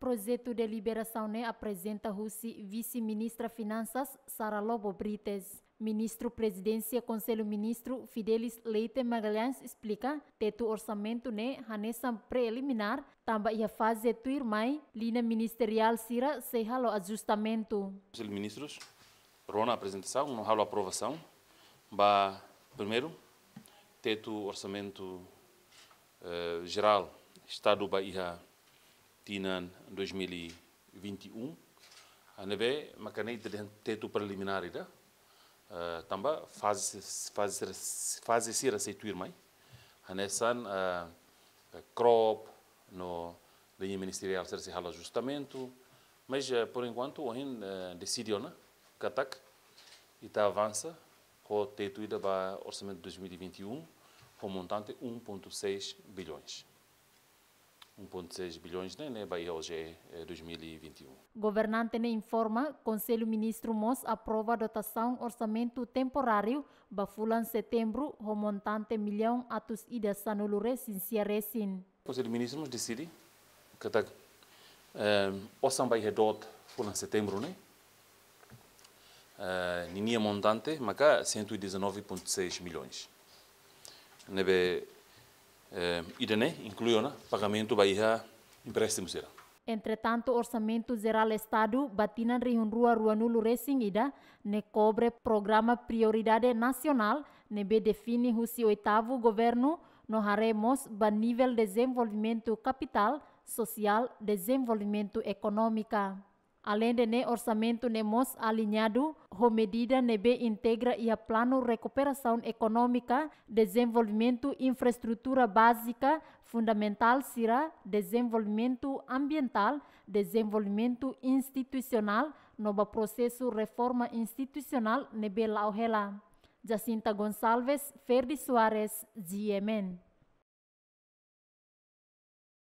Projeto de liberação né, apresenta Rússia vice-ministra Finanças Sara Lobo Brites. Ministro Presidência Conselho Ministro Fidelis Leite Magalhães explica teto orçamento né hanesa preliminar tamba ia fase tuir mai linha ministerial sira se halo ajustamento. Conselho Ministros, rona apresentação, não halo aprovação, ba primeiro teto orçamento uh, geral Estado baia em 2021 anebe makanai teto preliminar ida uh, tamba faz faz faz se receituir A hanesan uh, crop no linha ministerial ser se hala ajustamento mas uh, por enquanto o hin uh, decidiu na katak ita avança o teto ida ba orçamento 2021 com montante 1.6 bilhões 1,6 bilhões na Eneba e eh, LGE 2021. Governante ne informa, Conselho Ministro Mons aprova a dotação orçamento temporário bafulan setembro, remontante milhão atos ida sanulure O Conselho Ministro Mos decide que tá, um, eh, o samba e redota fulan setembro, né? Uh, eh, ninia é montante, maca 119,6 milhões. Nebe Eh, idene incluyona pagamento baía Entretanto, Orçamento Geral Estado batinan rihun rua rua nulu racing ida ne cobre programa prioridade nacional ne define husi oitavo governo no haremos ba nivel desenvolvimento capital, social, desenvolvimento económica. Além de orçamento nemos alinhado, a medida nebe integra ia plano recuperação econômica, desenvolvimento infraestrutura básica, fundamental será desenvolvimento ambiental, desenvolvimento institucional, no processo reforma institucional nebe lauhela. Jacinta Gonçalves, Ferdi Soares, GMN.